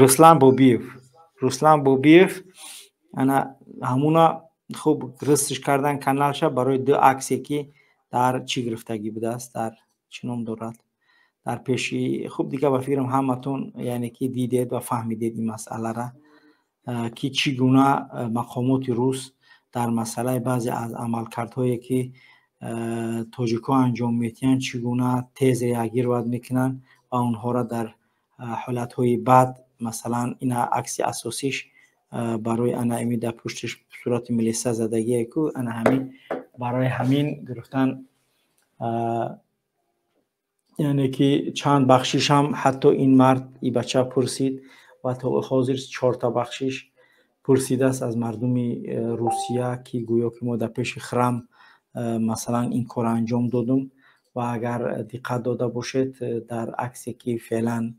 رسلان بوبیف رسلان بوبیف انا همونا خوب رستش کردن کنال شد برای دو عکسی که در چی گرفتگی بوده است در چنون دورد در پیشی خوب دیگه با فیرم همتون یعنی که دیدید و فهمیدید این مسئله را که چی گونه روس در مسئله بعضی از عمل هایی که توجیکو انجام میتین چی گونه تیز ریاگیر میکنن و اونها را در حالت های بعد مثلا اینا عکس اساسیش برای انا امی در پشتش صورت ملیسه زدگی کو انا همین برای همین گرفتن یعنی که چند بخشیش هم حتی این مرد ای بچه پرسید و تا حاضر چهار تا بخشش پرسیده است از مردم روسیه که گویا که ما در پیش خرم مثلا این کار انجام دادم و اگر دقت داده باشید در عکسی که فعلا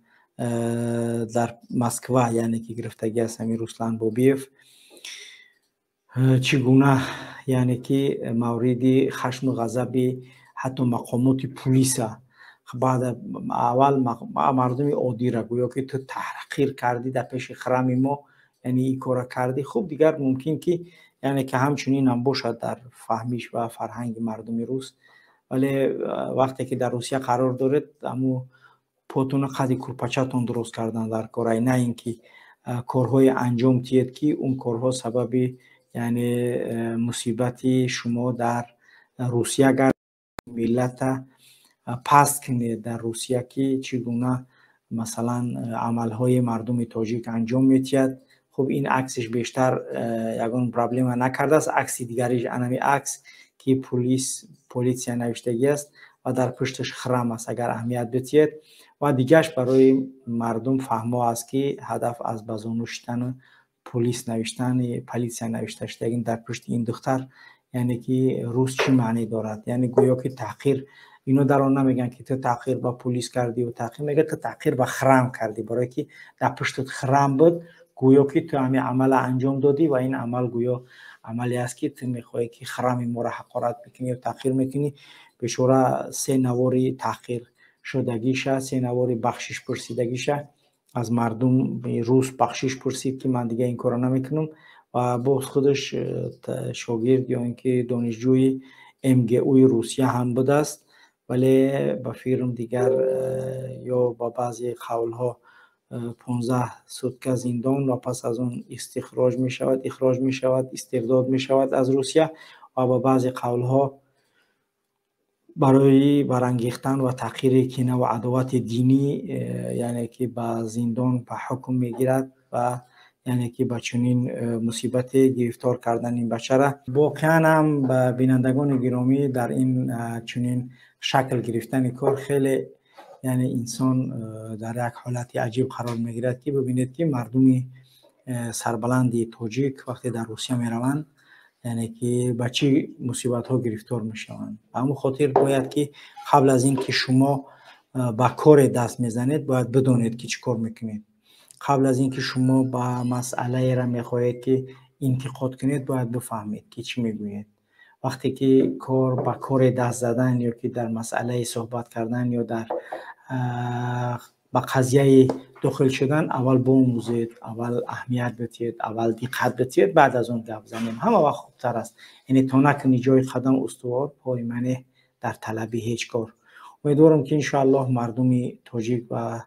در مسکو یعنی که گرفتگی از همین روسلان بوبیف چگونه یعنی که مورد خشم و غضب حتی مقامات پلیس خب، بعد اول مردم عادی را گویا که تو تحقیر کردی در پیش خرم ما یعنی این کار کردی خب دیگر ممکن که یعنی که همچنین هم باشد در فهمیش و فرهنگ مردم روس ولی وقتی که در روسیه قرار دارد اما потуна қади курпачатон дуруст кардан дар корай на ин ки корҳое анҷом диҳед ки он корҳо сабаби яъне э, мусибати шумо дар русия гард миллата паст кунед дар русия ки чӣ гуна масалан э, амалҳои мардуми тоҷик анҷом метиҳад хуб ин аксиш бештар э, ягон проблема накардааст акси дигариш анами акс ки пулис полисия навиштагӣ аст و در پشتش خرم است اگر اهمیت بتید و دیگهش برای مردم فهمو است که هدف از بزن نوشتن پلیس نوشتن پلیسی نوشته شده این در پشت این دختر یعنی که روز چی معنی دارد یعنی گویا که تحقیر اینو در آن نمیگن که تو تحقیر با پلیس کردی و تحقیر میگه تو تحقیر با خرم کردی برای که در پشتت خرم بود گویا که تو همی عمل انجام دادی و این عمل گویا عملی است که تو میخوای که خرم این را حقارت بکنی و تحقیر میکنی پشورا سه نواری تاخیر شدگی شد سه نواری بخشش پرسیدگی شد از مردم روس بخشش پرسید که من دیگه این کارو نمیکنم و با خودش شاگرد یا اینکه دانشجوی ام اوی روسیه هم بود است ولی با فیلم دیگر یا با بعضی خول ها 15 سوتک زندان و پس از اون استخراج می شود اخراج می شود استرداد می شود از روسیه و با بعضی قول ها برای برانگیختن و تغییر کینه و عدوات دینی یعنی که با زندان به حکم میگیرد و یعنی که به چنین مصیبت گرفتار کردن این بچه را واقعا هم به بینندگان گرامی در این چنین شکل گرفتن کار خیلی یعنی انسان در یک حالت عجیب قرار میگیرد که ببینید که مردمی سربلند تاجیک وقتی در روسیه میروند яъне ки ба чӣ мусибатҳо гирифтор мешаванд ба ҳамун хотир бояд ки қабл аз ин ки шумо ба коре даст мезанед бояд бидонед ки чӣ кор мекунед қабл аз ин ки шумо ба масъалаера мехоҳед ки интиқод кунед бояд бифаҳмед ки чӣ мегӯед вақте ки кор ба коре даст задан ё ки дар масъалаи суҳбат кардан ё дар به قضیه داخل شدن اول موزید اول اهمیت بتید اول دقت بتید بعد از اون دبزنیم زنیم همه وقت خوبتر است یعنی تا نکنی جای قدم استوار پای منه در طلبی هیچ کار امیدوارم که انشاءالله مردم تاجیک و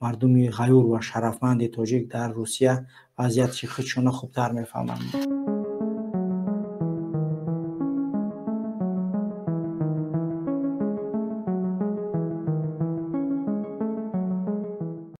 مردمی غیور و شرفمند تاجیک در روسیه وضعیت خودشون خوبتر میفهمند